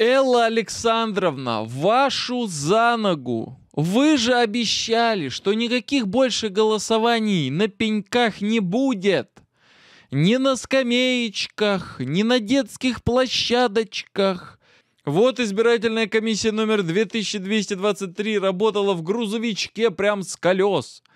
Элла Александровна, вашу за ногу! Вы же обещали, что никаких больше голосований на пеньках не будет. Ни на скамеечках, ни на детских площадочках. Вот избирательная комиссия номер 2223 работала в грузовичке прям с колес –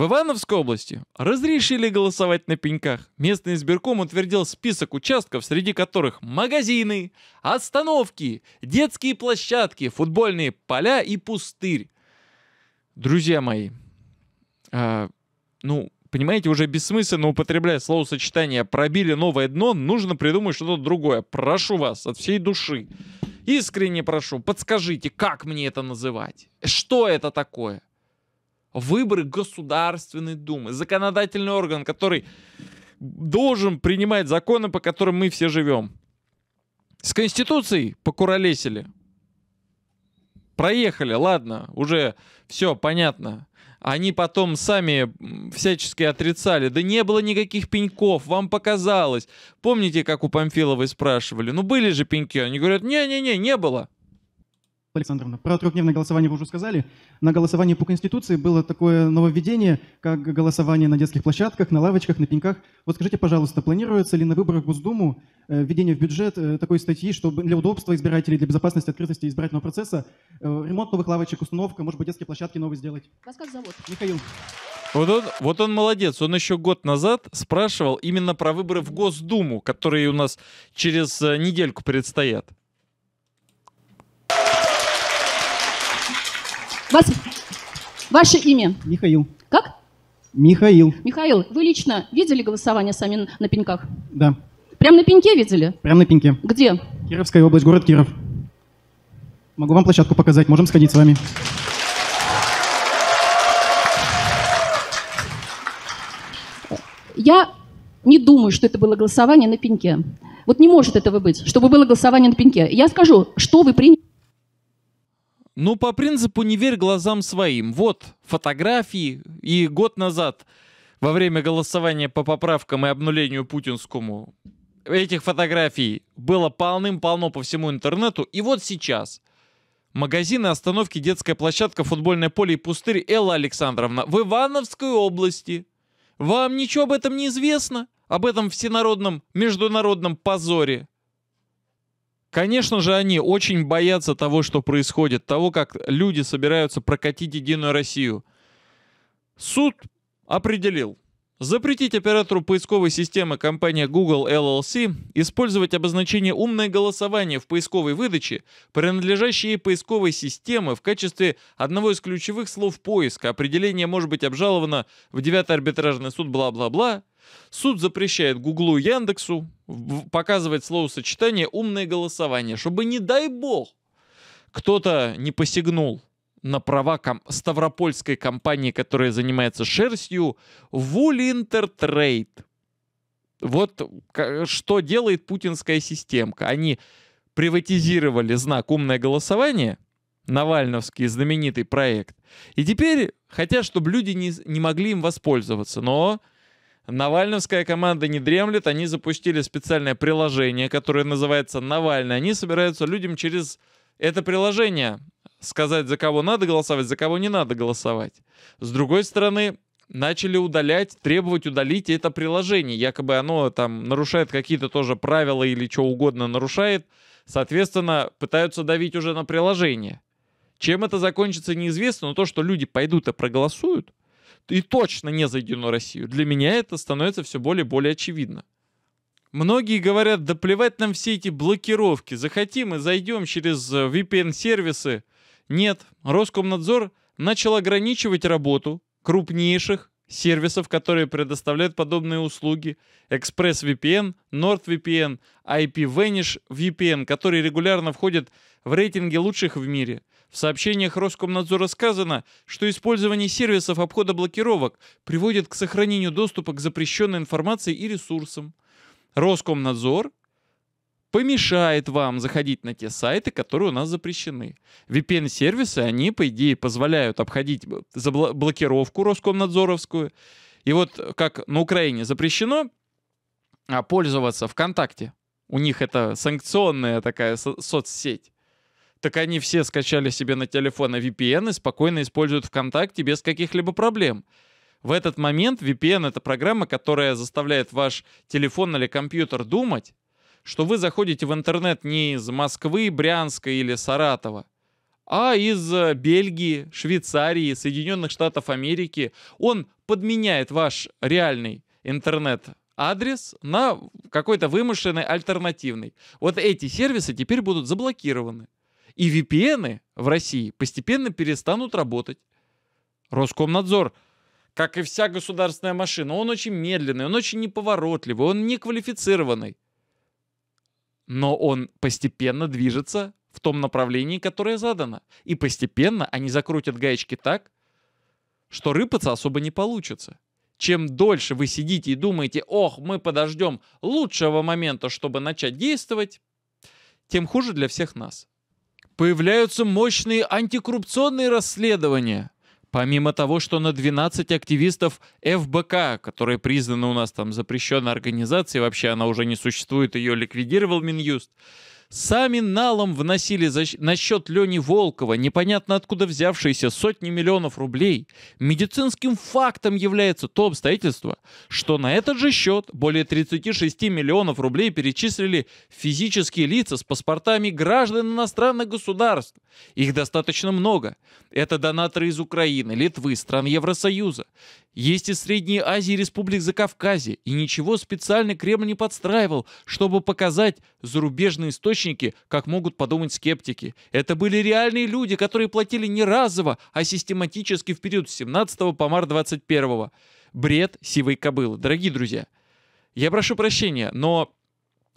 в Ивановской области разрешили голосовать на пеньках. Местный избирком утвердил список участков, среди которых магазины, остановки, детские площадки, футбольные поля и пустырь. Друзья мои, э, ну, понимаете, уже бессмысленно употреблять словосочетание «пробили новое дно», нужно придумать что-то другое. Прошу вас от всей души, искренне прошу, подскажите, как мне это называть? Что это такое? выборы Государственной Думы, законодательный орган, который должен принимать законы, по которым мы все живем. С Конституцией покуролесили. Проехали, ладно, уже все понятно. Они потом сами всячески отрицали. Да не было никаких пеньков, вам показалось. Помните, как у Памфиловой спрашивали? Ну были же пеньки. Они говорят, не-не-не, не было. Александровна, про трехдневное голосование вы уже сказали. На голосовании по Конституции было такое нововведение, как голосование на детских площадках, на лавочках, на пеньках. Вот скажите, пожалуйста, планируется ли на выборах в Госдуму э, введение в бюджет э, такой статьи, чтобы для удобства избирателей, для безопасности, открытости избирательного процесса э, ремонт новых лавочек, установка, может быть, детские площадки новые сделать? Завод. Михаил. Вот он, вот он молодец. Он еще год назад спрашивал именно про выборы в Госдуму, которые у нас через недельку предстоят. Вас... Ваше имя? Михаил. Как? Михаил. Михаил, вы лично видели голосование сами на пеньках? Да. Прям на пеньке видели? Прям на пеньке. Где? Кировская область, город Киров. Могу вам площадку показать, можем сходить с вами. Я не думаю, что это было голосование на пеньке. Вот не может этого быть, чтобы было голосование на пеньке. Я скажу, что вы приняли. Ну, по принципу «не верь глазам своим». Вот фотографии и год назад во время голосования по поправкам и обнулению путинскому этих фотографий было полным-полно по всему интернету. И вот сейчас. Магазины, остановки, детская площадка, футбольное поле и пустырь Элла Александровна в Ивановской области. Вам ничего об этом не известно? Об этом всенародном международном позоре? Конечно же, они очень боятся того, что происходит, того, как люди собираются прокатить Единую Россию. Суд определил, Запретить оператору поисковой системы компания Google LLC использовать обозначение «умное голосование» в поисковой выдаче, принадлежащей поисковой системе, в качестве одного из ключевых слов поиска. Определение может быть обжаловано в 9 арбитражный суд бла-бла-бла. Суд запрещает Гуглу и Яндексу показывать словосочетание «умное голосование», чтобы, не дай бог, кто-то не посягнул на права ком- ставропольской компании, которая занимается шерстью, Вулинтертрейд. Вот что делает путинская системка. Они приватизировали знак «Умное голосование», Навальновский знаменитый проект. И теперь хотя чтобы люди не, не могли им воспользоваться. Но Навальновская команда не дремлет. Они запустили специальное приложение, которое называется «Навальный». Они собираются людям через это приложение сказать, за кого надо голосовать, за кого не надо голосовать. С другой стороны, начали удалять, требовать удалить это приложение. Якобы оно там нарушает какие-то тоже правила или что угодно нарушает. Соответственно, пытаются давить уже на приложение. Чем это закончится, неизвестно, но то, что люди пойдут и проголосуют, и точно не за Единую Россию, для меня это становится все более и более очевидно. Многие говорят, да плевать нам все эти блокировки, захотим и зайдем через э, VPN-сервисы, нет, Роскомнадзор начал ограничивать работу крупнейших сервисов, которые предоставляют подобные услуги, ExpressVPN, NordVPN, IPVanish VPN, которые регулярно входят в рейтинги лучших в мире. В сообщениях Роскомнадзора сказано, что использование сервисов обхода блокировок приводит к сохранению доступа к запрещенной информации и ресурсам. Роскомнадзор помешает вам заходить на те сайты, которые у нас запрещены. VPN-сервисы, они, по идее, позволяют обходить блокировку Роскомнадзоровскую. И вот как на Украине запрещено а пользоваться ВКонтакте, у них это санкционная такая со- соцсеть, так они все скачали себе на телефоны VPN и спокойно используют ВКонтакте без каких-либо проблем. В этот момент VPN — это программа, которая заставляет ваш телефон или компьютер думать, что вы заходите в интернет не из Москвы, Брянска или Саратова, а из э, Бельгии, Швейцарии, Соединенных Штатов Америки. Он подменяет ваш реальный интернет-адрес на какой-то вымышленный альтернативный. Вот эти сервисы теперь будут заблокированы. И VPN в России постепенно перестанут работать. Роскомнадзор как и вся государственная машина, он очень медленный, он очень неповоротливый, он неквалифицированный но он постепенно движется в том направлении, которое задано. И постепенно они закрутят гаечки так, что рыпаться особо не получится. Чем дольше вы сидите и думаете, ох, мы подождем лучшего момента, чтобы начать действовать, тем хуже для всех нас. Появляются мощные антикоррупционные расследования – Помимо того, что на 12 активистов ФБК, которая признана у нас там запрещенной организацией, вообще она уже не существует, ее ликвидировал Минюст, Сами налом вносили за, на счет Лени Волкова, непонятно откуда взявшиеся сотни миллионов рублей. Медицинским фактом является то обстоятельство, что на этот же счет более 36 миллионов рублей перечислили физические лица с паспортами граждан иностранных государств. Их достаточно много. Это донаторы из Украины, Литвы, стран Евросоюза. Есть и Средней Азии республик Закавказье. и ничего специально Кремль не подстраивал, чтобы показать зарубежный источник источники, как могут подумать скептики. Это были реальные люди, которые платили не разово, а систематически в период с 17 по март 21. Бред сивой кобылы. Дорогие друзья, я прошу прощения, но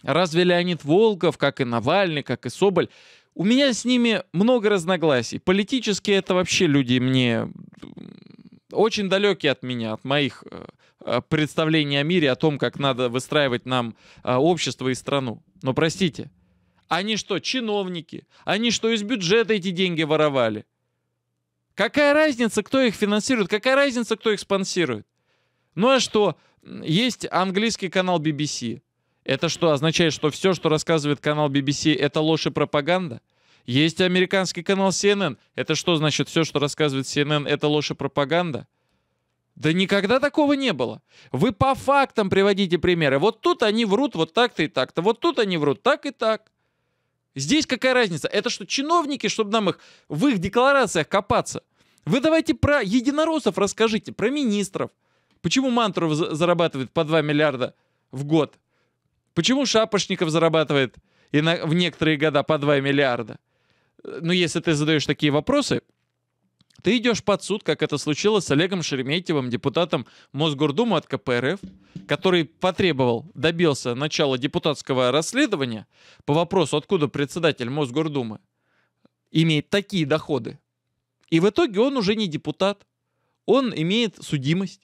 разве Леонид Волков, как и Навальный, как и Соболь, у меня с ними много разногласий. Политически это вообще люди мне очень далекие от меня, от моих э, э, представлений о мире, о том, как надо выстраивать нам э, общество и страну. Но простите, они что, чиновники? Они что, из бюджета эти деньги воровали? Какая разница, кто их финансирует? Какая разница, кто их спонсирует? Ну а что? Есть английский канал BBC. Это что, означает, что все, что рассказывает канал BBC, это ложь и пропаганда? Есть американский канал CNN. Это что, значит, все, что рассказывает CNN, это ложь и пропаганда? Да никогда такого не было. Вы по фактам приводите примеры. Вот тут они врут вот так-то и так-то. Вот тут они врут так и так. Здесь какая разница? Это что, чиновники, чтобы нам их в их декларациях копаться? Вы давайте про единороссов расскажите, про министров. Почему Мантуров зарабатывает по 2 миллиарда в год? Почему Шапошников зарабатывает и на, в некоторые года по 2 миллиарда? Ну, если ты задаешь такие вопросы, ты идешь под суд, как это случилось с Олегом Шереметьевым, депутатом Мосгордумы от КПРФ, который потребовал, добился начала депутатского расследования по вопросу, откуда председатель Мосгордумы имеет такие доходы. И в итоге он уже не депутат, он имеет судимость.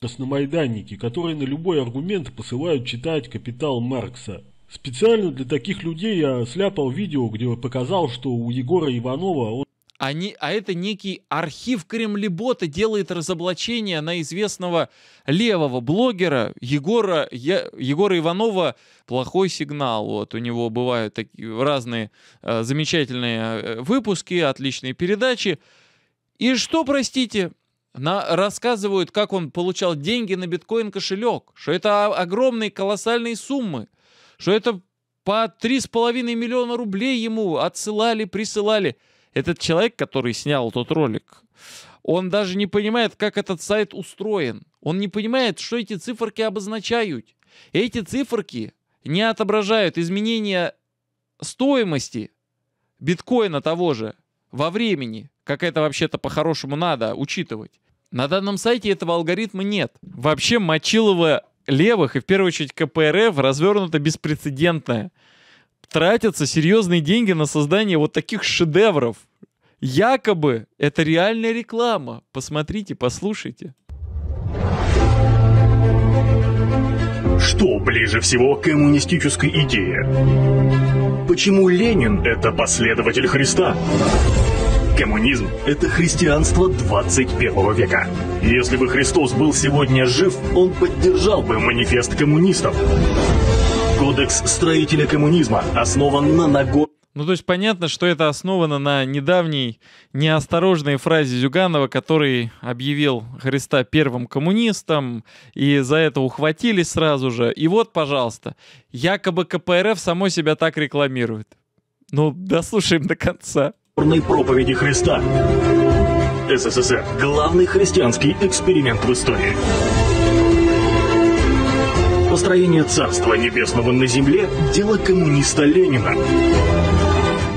Красномайданники, которые на любой аргумент посылают читать «Капитал Маркса», Специально для таких людей я сляпал видео, где показал, что у Егора Иванова он они, а это некий архив Кремлебота делает разоблачение на известного левого блогера Егора, Я, Егора Иванова «Плохой сигнал». Вот, у него бывают такие разные э, замечательные э, выпуски, отличные передачи. И что, простите, на, рассказывают, как он получал деньги на биткоин-кошелек, что это огромные колоссальные суммы, что это по 3,5 миллиона рублей ему отсылали, присылали – этот человек, который снял тот ролик, он даже не понимает, как этот сайт устроен. Он не понимает, что эти циферки обозначают. Эти циферки не отображают изменения стоимости биткоина того же во времени, как это вообще-то по-хорошему надо учитывать. На данном сайте этого алгоритма нет. Вообще Мочилова левых и в первую очередь КПРФ развернута беспрецедентная тратятся серьезные деньги на создание вот таких шедевров. Якобы это реальная реклама. Посмотрите, послушайте. Что ближе всего к коммунистической идее? Почему Ленин – это последователь Христа? Коммунизм – это христианство 21 века. Если бы Христос был сегодня жив, он поддержал бы манифест коммунистов. Кодекс строителя коммунизма основан на наго... Ну, то есть понятно, что это основано на недавней неосторожной фразе Зюганова, который объявил Христа первым коммунистом, и за это ухватились сразу же. И вот, пожалуйста, якобы КПРФ само себя так рекламирует. Ну, дослушаем до конца. ...проповеди Христа. СССР – главный христианский эксперимент в истории построение Царства Небесного на земле – дело коммуниста Ленина.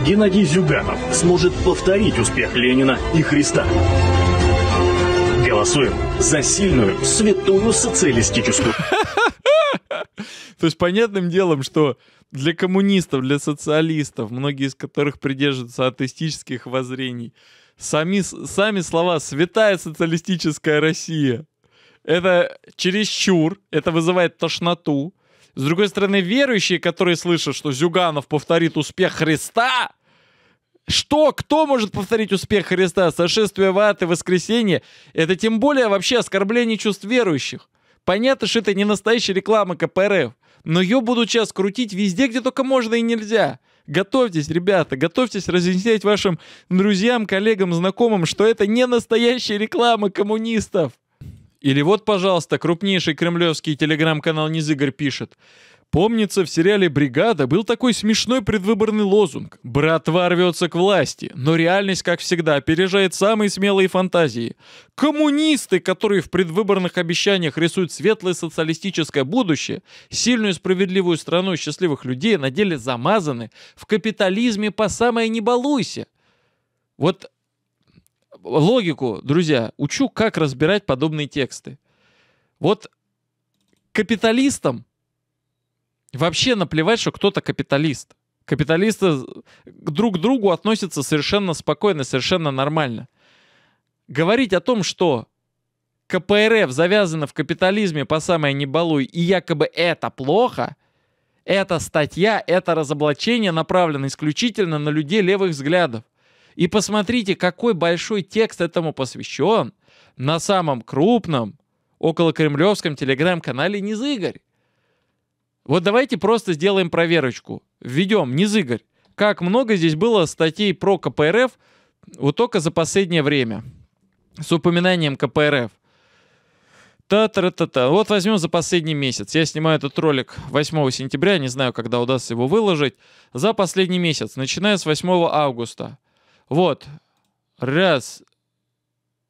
Геннадий Зюганов сможет повторить успех Ленина и Христа. Голосуем за сильную, святую социалистическую. То есть понятным делом, что для коммунистов, для социалистов, многие из которых придерживаются атеистических воззрений, сами, сами слова «святая социалистическая Россия» это чересчур, это вызывает тошноту. С другой стороны, верующие, которые слышат, что Зюганов повторит успех Христа, что, кто может повторить успех Христа? Сошествие в ад и воскресенье – это тем более вообще оскорбление чувств верующих. Понятно, что это не настоящая реклама КПРФ, но ее будут сейчас крутить везде, где только можно и нельзя. Готовьтесь, ребята, готовьтесь разъяснять вашим друзьям, коллегам, знакомым, что это не настоящая реклама коммунистов. Или вот, пожалуйста, крупнейший кремлевский телеграм-канал Низыгорь пишет. Помнится, в сериале «Бригада» был такой смешной предвыборный лозунг «Братва рвется к власти», но реальность, как всегда, опережает самые смелые фантазии. Коммунисты, которые в предвыборных обещаниях рисуют светлое социалистическое будущее, сильную справедливую страну и счастливых людей на деле замазаны в капитализме по самое не балуйся. Вот логику, друзья, учу, как разбирать подобные тексты. Вот капиталистам вообще наплевать, что кто-то капиталист. Капиталисты друг к другу относятся совершенно спокойно, совершенно нормально. Говорить о том, что КПРФ завязана в капитализме по самое не и якобы это плохо, эта статья, это разоблачение направлено исключительно на людей левых взглядов. И посмотрите, какой большой текст этому посвящен на самом крупном около кремлевском телеграм-канале Низыгорь. Вот давайте просто сделаем проверочку. Введем Низыгорь. Как много здесь было статей про КПРФ вот только за последнее время с упоминанием КПРФ. Та-та-та-та. Вот возьмем за последний месяц. Я снимаю этот ролик 8 сентября, не знаю, когда удастся его выложить. За последний месяц, начиная с 8 августа. Вот. Раз.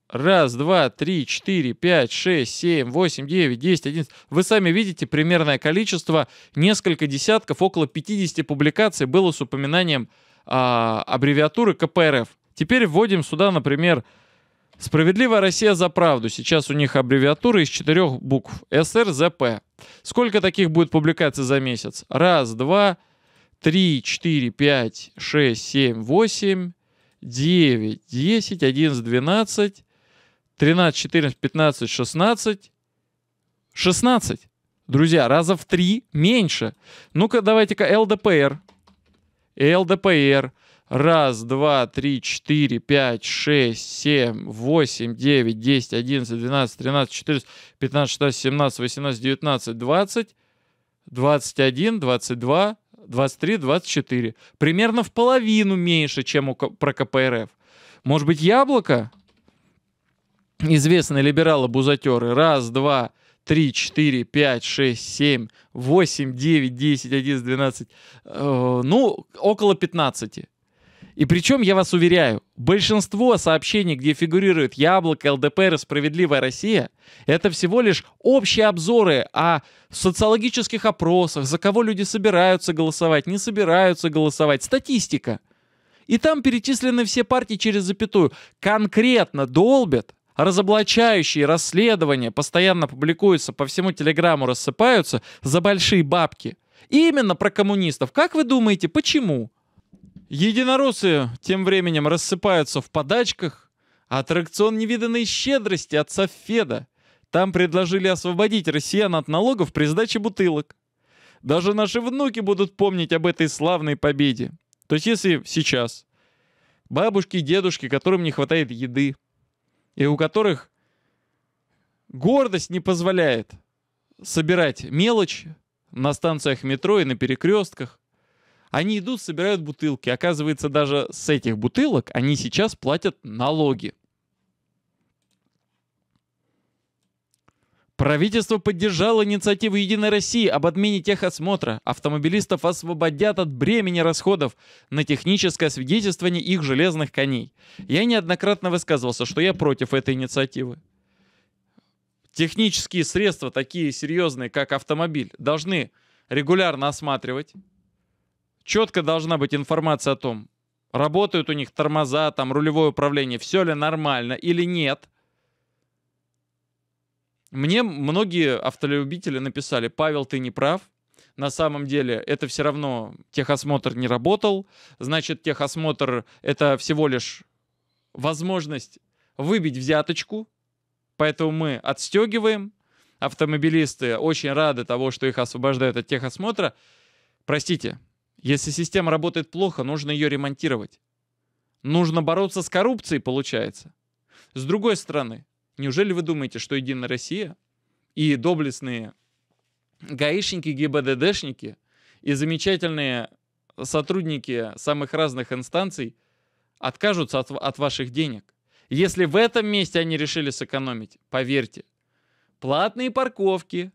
Раз, два, три, четыре, пять, шесть, семь, восемь, девять, десять, одиннадцать. Вы сами видите примерное количество. Несколько десятков, около 50 публикаций было с упоминанием а, аббревиатуры КПРФ. Теперь вводим сюда, например, «Справедливая Россия за правду». Сейчас у них аббревиатура из четырех букв. СРЗП. Сколько таких будет публикаций за месяц? Раз, два, три, четыре, пять, шесть, семь, восемь, 9, 10, 11, 12, 13, 14, 15, 16, 16. Друзья, раза в три меньше. Ну-ка, давайте-ка ЛДПР. ЛДПР. Раз, два, три, четыре, пять, шесть, семь, восемь, девять, десять, одиннадцать, двенадцать, тринадцать, четырнадцать, пятнадцать, шестнадцать, семнадцать, восемнадцать, девятнадцать, двадцать, двадцать один, двадцать два, 23-24. Примерно в половину меньше, чем у, про КПРФ. Может быть, яблоко? Известные либералы-бузатеры. Раз, два, три, четыре, пять, шесть, семь, восемь, девять, десять, одиннадцать, двенадцать. Э, ну, около пятнадцати. И причем, я вас уверяю, большинство сообщений, где фигурирует Яблоко, ЛДПР и Справедливая Россия, это всего лишь общие обзоры о социологических опросах, за кого люди собираются голосовать, не собираются голосовать, статистика. И там перечислены все партии через запятую. Конкретно долбят, разоблачающие расследования постоянно публикуются, по всему телеграмму рассыпаются за большие бабки. И именно про коммунистов. Как вы думаете, почему? Единороссы тем временем рассыпаются в подачках. А аттракцион невиданной щедрости от Софеда. Там предложили освободить россиян от налогов при сдаче бутылок. Даже наши внуки будут помнить об этой славной победе. То есть если сейчас бабушки и дедушки, которым не хватает еды, и у которых гордость не позволяет собирать мелочь на станциях метро и на перекрестках, они идут, собирают бутылки. Оказывается, даже с этих бутылок они сейчас платят налоги. Правительство поддержало инициативу «Единой России» об отмене техосмотра. Автомобилистов освободят от бремени расходов на техническое свидетельствование их железных коней. Я неоднократно высказывался, что я против этой инициативы. Технические средства, такие серьезные, как автомобиль, должны регулярно осматривать четко должна быть информация о том, работают у них тормоза, там рулевое управление, все ли нормально или нет. Мне многие автолюбители написали, Павел, ты не прав, на самом деле это все равно техосмотр не работал, значит техосмотр это всего лишь возможность выбить взяточку, поэтому мы отстегиваем, автомобилисты очень рады того, что их освобождают от техосмотра. Простите, если система работает плохо, нужно ее ремонтировать. Нужно бороться с коррупцией, получается. С другой стороны, неужели вы думаете, что Единая Россия и доблестные гаишники, ГИБДДшники и замечательные сотрудники самых разных инстанций откажутся от, от ваших денег? Если в этом месте они решили сэкономить, поверьте, платные парковки,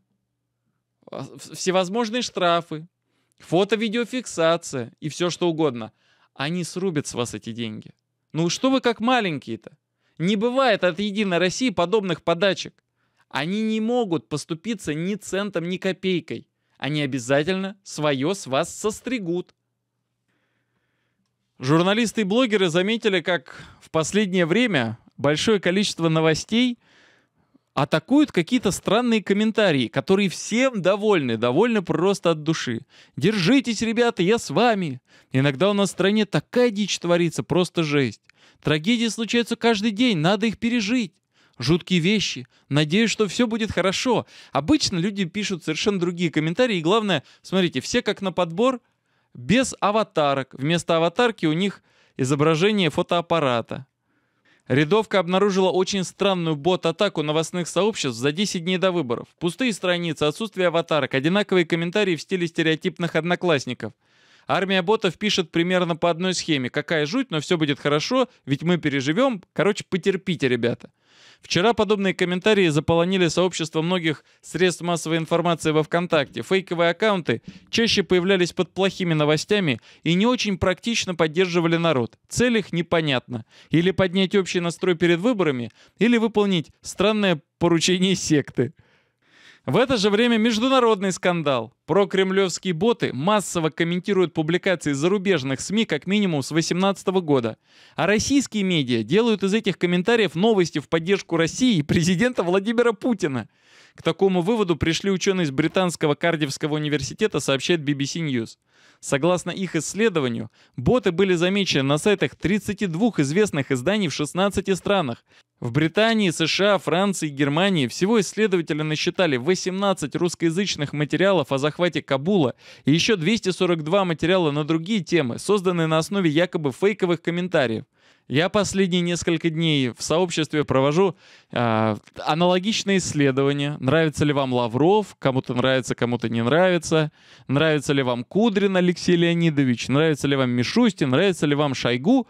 а, всевозможные штрафы, фото-видеофиксация и все что угодно. Они срубят с вас эти деньги. Ну что вы как маленькие-то? Не бывает от Единой России подобных подачек. Они не могут поступиться ни центом, ни копейкой. Они обязательно свое с вас состригут. Журналисты и блогеры заметили, как в последнее время большое количество новостей – атакуют какие-то странные комментарии, которые всем довольны, довольны просто от души. «Держитесь, ребята, я с вами!» Иногда у нас в стране такая дичь творится, просто жесть. Трагедии случаются каждый день, надо их пережить. Жуткие вещи. Надеюсь, что все будет хорошо. Обычно люди пишут совершенно другие комментарии. И главное, смотрите, все как на подбор, без аватарок. Вместо аватарки у них изображение фотоаппарата. Рядовка обнаружила очень странную бот-атаку новостных сообществ за 10 дней до выборов. Пустые страницы, отсутствие аватарок, одинаковые комментарии в стиле стереотипных одноклассников. Армия ботов пишет примерно по одной схеме. Какая жуть, но все будет хорошо, ведь мы переживем. Короче, потерпите, ребята. Вчера подобные комментарии заполонили сообщество многих средств массовой информации во ВКонтакте. Фейковые аккаунты чаще появлялись под плохими новостями и не очень практично поддерживали народ. Цель их непонятна. Или поднять общий настрой перед выборами, или выполнить странное поручение секты. В это же время международный скандал. Про кремлевские боты массово комментируют публикации зарубежных СМИ как минимум с 2018 года. А российские медиа делают из этих комментариев новости в поддержку России и президента Владимира Путина. К такому выводу пришли ученые из британского Кардивского университета, сообщает BBC News. Согласно их исследованию, боты были замечены на сайтах 32 известных изданий в 16 странах, в Британии, США, Франции Германии всего исследователи насчитали 18 русскоязычных материалов о захвате Кабула и еще 242 материала на другие темы, созданные на основе якобы фейковых комментариев. Я последние несколько дней в сообществе провожу э, аналогичные исследования. Нравится ли вам Лавров, кому-то нравится, кому-то не нравится. Нравится ли вам Кудрин Алексей Леонидович, нравится ли вам Мишустин, нравится ли вам Шойгу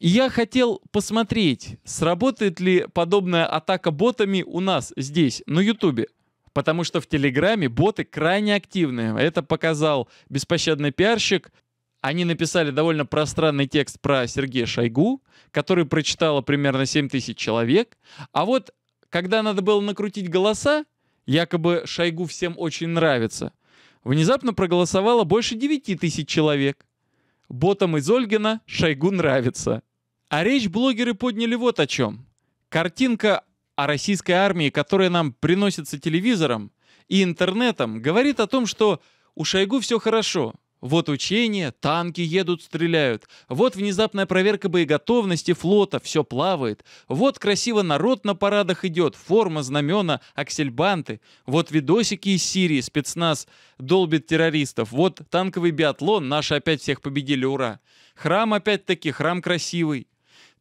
я хотел посмотреть, сработает ли подобная атака ботами у нас здесь, на Ютубе. Потому что в Телеграме боты крайне активны. Это показал беспощадный пиарщик. Они написали довольно пространный текст про Сергея Шойгу, который прочитало примерно 7 тысяч человек. А вот когда надо было накрутить голоса, якобы Шойгу всем очень нравится, внезапно проголосовало больше 9 тысяч человек. Ботам из Ольгина Шойгу нравится. А речь блогеры подняли вот о чем. Картинка о российской армии, которая нам приносится телевизором и интернетом, говорит о том, что у Шойгу все хорошо. Вот учения, танки едут, стреляют. Вот внезапная проверка боеготовности флота, все плавает. Вот красиво народ на парадах идет, форма, знамена, аксельбанты. Вот видосики из Сирии, спецназ долбит террористов. Вот танковый биатлон, наши опять всех победили, ура. Храм опять-таки, храм красивый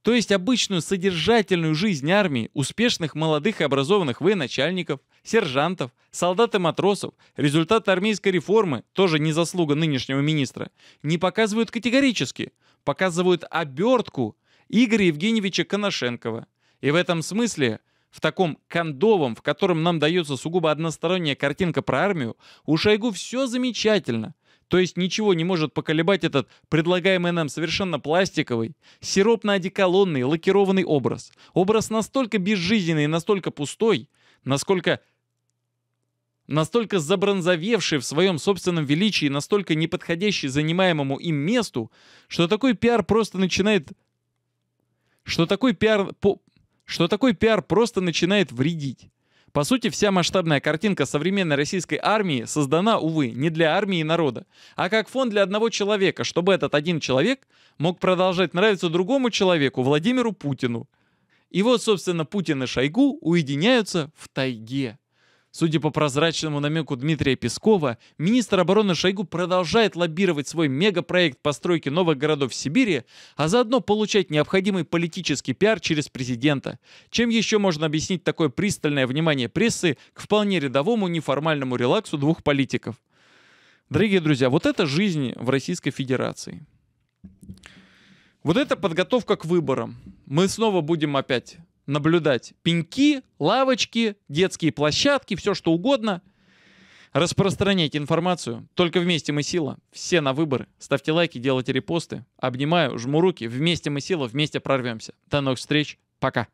то есть обычную содержательную жизнь армии, успешных молодых и образованных военачальников, сержантов, солдат и матросов, результаты армейской реформы, тоже не заслуга нынешнего министра, не показывают категорически, показывают обертку Игоря Евгеньевича Коношенкова. И в этом смысле, в таком кондовом, в котором нам дается сугубо односторонняя картинка про армию, у Шойгу все замечательно – то есть ничего не может поколебать этот предлагаемый нам совершенно пластиковый, сиропно-одеколонный, лакированный образ. Образ настолько безжизненный и настолько пустой, насколько настолько забронзовевший в своем собственном величии, настолько неподходящий занимаемому им месту, что такой пиар просто начинает... Что такой пиар... По, что такой пиар просто начинает вредить. По сути, вся масштабная картинка современной российской армии создана, увы, не для армии и народа, а как фон для одного человека, чтобы этот один человек мог продолжать нравиться другому человеку, Владимиру Путину. И вот, собственно, Путин и Шойгу уединяются в тайге. Судя по прозрачному намеку Дмитрия Пескова, министр обороны Шойгу продолжает лоббировать свой мегапроект постройки новых городов в Сибири, а заодно получать необходимый политический пиар через президента. Чем еще можно объяснить такое пристальное внимание прессы к вполне рядовому неформальному релаксу двух политиков? Дорогие друзья, вот это жизнь в Российской Федерации. Вот это подготовка к выборам. Мы снова будем опять наблюдать. Пеньки, лавочки, детские площадки, все что угодно. распространять информацию. Только вместе мы сила. Все на выборы. Ставьте лайки, делайте репосты. Обнимаю, жму руки. Вместе мы сила, вместе прорвемся. До новых встреч. Пока.